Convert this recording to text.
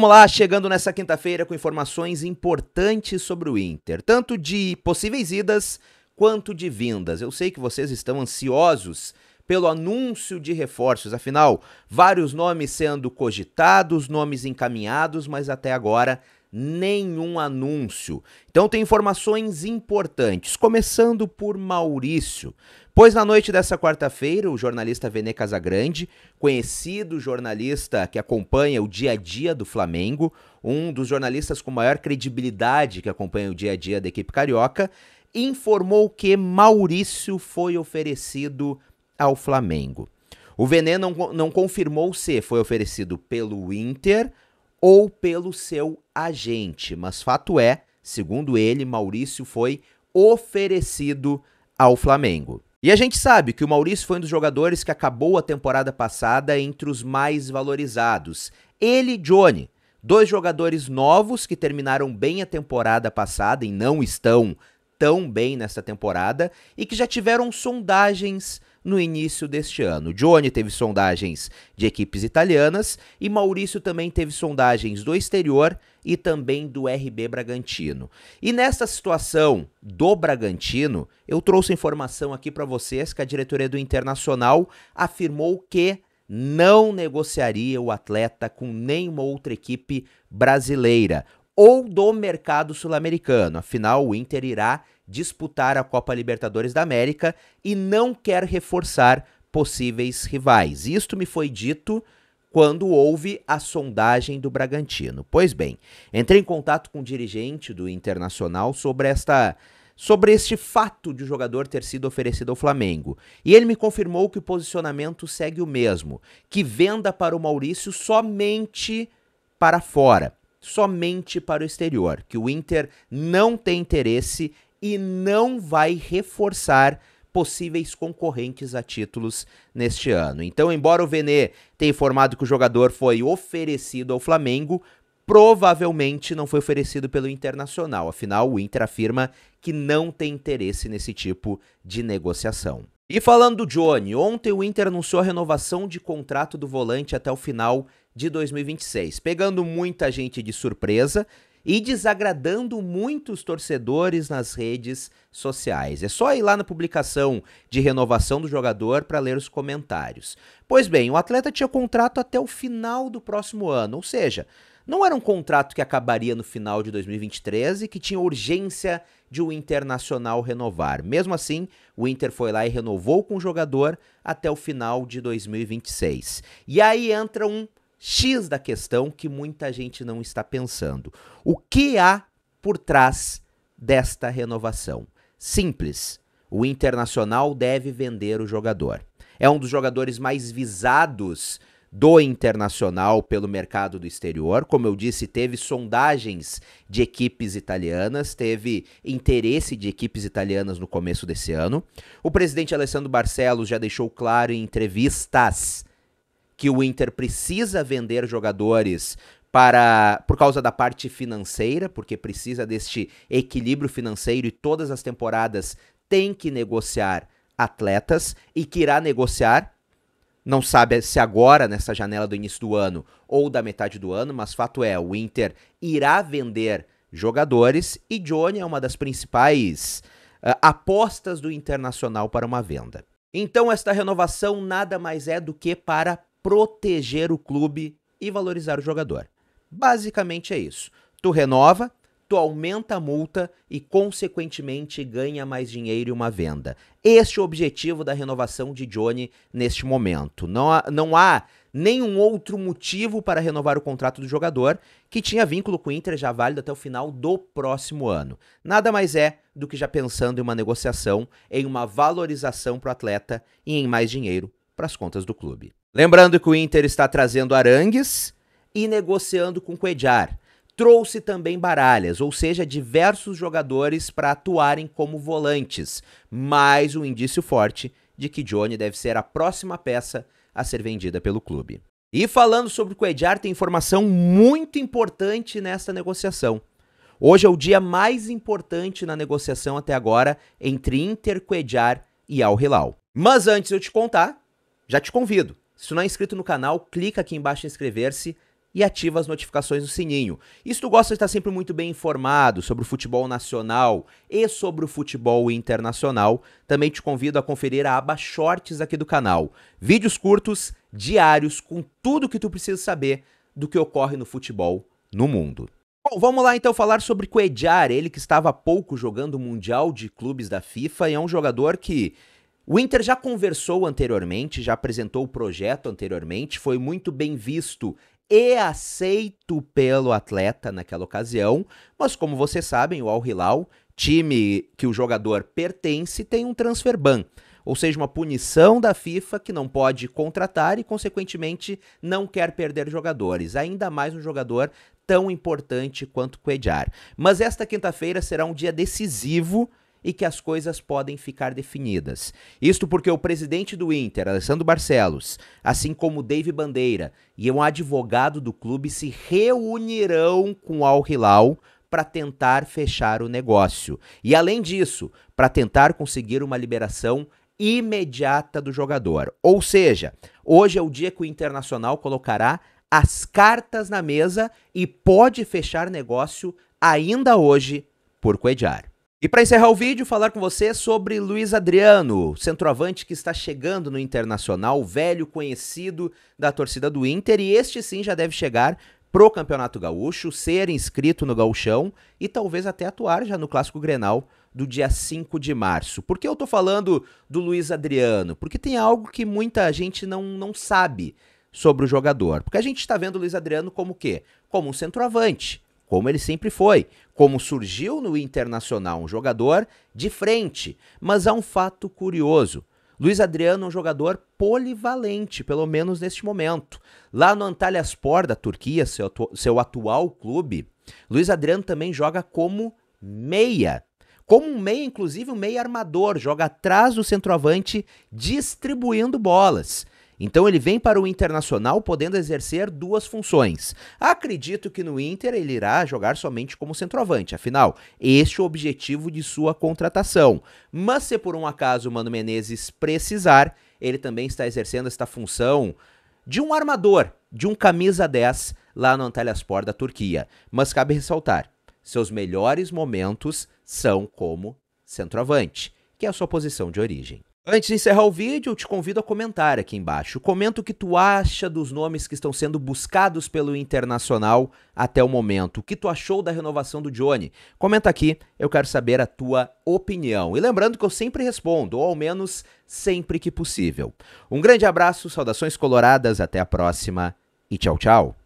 Vamos lá, chegando nessa quinta-feira com informações importantes sobre o Inter, tanto de possíveis idas quanto de vindas. Eu sei que vocês estão ansiosos pelo anúncio de reforços, afinal, vários nomes sendo cogitados, nomes encaminhados, mas até agora nenhum anúncio. Então tem informações importantes, começando por Maurício. Pois na noite dessa quarta-feira, o jornalista Venê Casagrande, conhecido jornalista que acompanha o dia a dia do Flamengo, um dos jornalistas com maior credibilidade que acompanha o dia a dia da equipe carioca, informou que Maurício foi oferecido ao Flamengo. O Venê não, não confirmou se foi oferecido pelo Inter, ou pelo seu agente. Mas fato é, segundo ele, Maurício foi oferecido ao Flamengo. E a gente sabe que o Maurício foi um dos jogadores que acabou a temporada passada entre os mais valorizados. Ele e Johnny, dois jogadores novos que terminaram bem a temporada passada e não estão tão bem nessa temporada e que já tiveram sondagens no início deste ano. Johnny teve sondagens de equipes italianas e Maurício também teve sondagens do exterior e também do RB Bragantino. E nessa situação do Bragantino, eu trouxe informação aqui para vocês que a diretoria do Internacional afirmou que não negociaria o atleta com nenhuma outra equipe brasileira ou do mercado sul-americano. Afinal, o Inter irá disputar a Copa Libertadores da América e não quer reforçar possíveis rivais. Isto me foi dito quando houve a sondagem do Bragantino. Pois bem, entrei em contato com o um dirigente do Internacional sobre esta sobre este fato de o jogador ter sido oferecido ao Flamengo. E ele me confirmou que o posicionamento segue o mesmo, que venda para o Maurício somente para fora, somente para o exterior, que o Inter não tem interesse e não vai reforçar possíveis concorrentes a títulos neste ano. Então, embora o Vene tenha informado que o jogador foi oferecido ao Flamengo, provavelmente não foi oferecido pelo Internacional. Afinal, o Inter afirma que não tem interesse nesse tipo de negociação. E falando do Johnny, ontem o Inter anunciou a renovação de contrato do volante até o final de 2026, pegando muita gente de surpresa e desagradando muitos torcedores nas redes sociais. É só ir lá na publicação de renovação do jogador para ler os comentários. Pois bem, o atleta tinha contrato até o final do próximo ano, ou seja, não era um contrato que acabaria no final de 2023 e que tinha urgência de o Internacional renovar. Mesmo assim, o Inter foi lá e renovou com o jogador até o final de 2026. E aí entra um X da questão que muita gente não está pensando. O que há por trás desta renovação? Simples. O Internacional deve vender o jogador. É um dos jogadores mais visados do internacional pelo mercado do exterior. Como eu disse, teve sondagens de equipes italianas, teve interesse de equipes italianas no começo desse ano. O presidente Alessandro Barcelos já deixou claro em entrevistas que o Inter precisa vender jogadores para por causa da parte financeira, porque precisa deste equilíbrio financeiro e todas as temporadas tem que negociar atletas e que irá negociar não sabe se agora nessa janela do início do ano ou da metade do ano, mas fato é, o Inter irá vender jogadores e Johnny é uma das principais uh, apostas do Internacional para uma venda. Então esta renovação nada mais é do que para proteger o clube e valorizar o jogador. Basicamente é isso. Tu renova, tu aumenta a multa e, consequentemente, ganha mais dinheiro e uma venda. Este é o objetivo da renovação de Johnny neste momento. Não há, não há nenhum outro motivo para renovar o contrato do jogador, que tinha vínculo com o Inter já válido até o final do próximo ano. Nada mais é do que já pensando em uma negociação, em uma valorização para o atleta e em mais dinheiro para as contas do clube. Lembrando que o Inter está trazendo Arangues e negociando com Cuejar. Trouxe também Baralhas, ou seja, diversos jogadores para atuarem como volantes. Mais um indício forte de que Johnny deve ser a próxima peça a ser vendida pelo clube. E falando sobre o Cuejar, tem informação muito importante nesta negociação. Hoje é o dia mais importante na negociação até agora entre Inter, Cuejar e Al Hilal. Mas antes eu te contar, já te convido, se não é inscrito no canal, clica aqui embaixo em inscrever-se e ativa as notificações no sininho. E se tu gosta de estar sempre muito bem informado sobre o futebol nacional e sobre o futebol internacional, também te convido a conferir a aba Shorts aqui do canal. Vídeos curtos, diários, com tudo o que tu precisa saber do que ocorre no futebol no mundo. Bom, vamos lá então falar sobre Cuejar, ele que estava há pouco jogando o Mundial de Clubes da FIFA e é um jogador que o Inter já conversou anteriormente, já apresentou o projeto anteriormente, foi muito bem visto e aceito pelo atleta naquela ocasião, mas como vocês sabem, o Al Hilal, time que o jogador pertence, tem um transfer ban ou seja, uma punição da FIFA que não pode contratar e, consequentemente, não quer perder jogadores, ainda mais um jogador tão importante quanto o Quedjar. Mas esta quinta-feira será um dia decisivo e que as coisas podem ficar definidas. Isto porque o presidente do Inter, Alessandro Barcelos, assim como Dave Bandeira e um advogado do clube se reunirão com Al Hilal para tentar fechar o negócio. E além disso, para tentar conseguir uma liberação imediata do jogador. Ou seja, hoje é o dia que o Internacional colocará as cartas na mesa e pode fechar negócio ainda hoje por Coediar. E para encerrar o vídeo, falar com você sobre Luiz Adriano, centroavante que está chegando no Internacional, velho conhecido da torcida do Inter, e este sim já deve chegar pro Campeonato Gaúcho, ser inscrito no Gauchão e talvez até atuar já no Clássico Grenal do dia 5 de março. Por que eu tô falando do Luiz Adriano? Porque tem algo que muita gente não, não sabe sobre o jogador. Porque a gente está vendo o Luiz Adriano como o quê? Como um centroavante como ele sempre foi, como surgiu no Internacional um jogador de frente. Mas há um fato curioso. Luiz Adriano é um jogador polivalente, pelo menos neste momento. Lá no Antalyaspor da Turquia, seu, atu seu atual clube, Luiz Adriano também joga como meia. Como um meia, inclusive um meia armador, joga atrás do centroavante distribuindo bolas. Então ele vem para o Internacional podendo exercer duas funções. Acredito que no Inter ele irá jogar somente como centroavante, afinal, este é o objetivo de sua contratação. Mas se por um acaso o Mano Menezes precisar, ele também está exercendo esta função de um armador, de um camisa 10 lá no Antalyaspor da Turquia. Mas cabe ressaltar, seus melhores momentos são como centroavante, que é a sua posição de origem. Antes de encerrar o vídeo, eu te convido a comentar aqui embaixo. Comenta o que tu acha dos nomes que estão sendo buscados pelo Internacional até o momento. O que tu achou da renovação do Johnny? Comenta aqui, eu quero saber a tua opinião. E lembrando que eu sempre respondo, ou ao menos sempre que possível. Um grande abraço, saudações coloradas, até a próxima e tchau, tchau.